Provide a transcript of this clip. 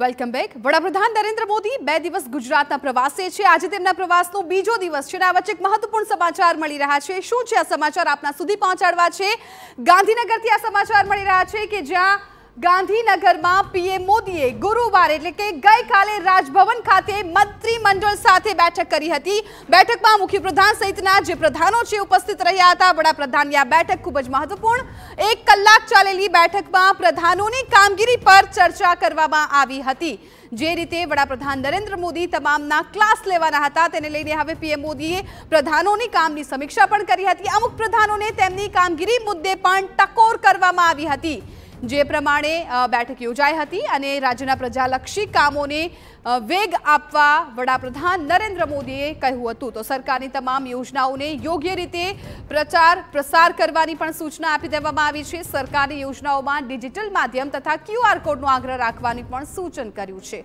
welcome back વડાપ્રધાન नरेंद्र મોદી બે દિવસ ગુજરાતના પ્રવાસી છે આજે તેમનો પ્રવાસનો બીજો દિવસ છે અને આવચક મહત્વપૂર્ણ સમાચાર મળી રહ્યા છે શું છે આ સમાચાર આપના સુધી પહોંચાડવા છે ગાંધીનગરથી આ સમાચાર મળી રહ્યા છે કે જા गांधीनगरમાં પીએમ મોદીએ ગુરુવારે એટલે કે ગઈકાલે રાજભવન ખાતે મંત્રીમંડળ સાથે બેઠક કરી હતી બેઠકમાં મુખ્ય પ્રધાન સહિતના જે પ્રધાનો જે ઉપસ્થિત રહ્યા હતા વડાપ્રધાનિયા બેઠક ખૂબ જ મહત્વપૂર્ણ 1 કલાક ચાલેલી બેઠકમાં પ્રધાનોની કામગીરી પર ચર્ચા કરવામાં આવી હતી જે રીતે વડાપ્રધાન નરેન્દ્ર મોદી તમામના ક્લાસ લેવાના હતા તેને લઈને હવે પીએમ મોદીએ પ્રધાનોની કામની સમીક્ષા પણ કરી હતી અમુક પ્રધાનોને તેમની કામગીરી મુદ્દે પણ ટકોર કરવામાં આવી હતી જે પ્રમાણે બેઠક યોજાઈ હતી અને રાજ્યના પ્રજાલક્ષી કામોને વેગ આપવા વડાપ્રધાન નરેન્દ્ર મોદીએ કહ્યું હતું તો સરકારની તમામ યોજનાઓને યોગ્ય રીતે પ્રચાર પ્રસાર કરવાની પણ સૂચના આપી દેવામાં આવી છે સરકારની યોજનાઓમાં ડિજિટલ માધ્યમ તથા ક્યુઆર કોડનો આગ્રહ રાખવાની પણ સૂચન કર્યું છે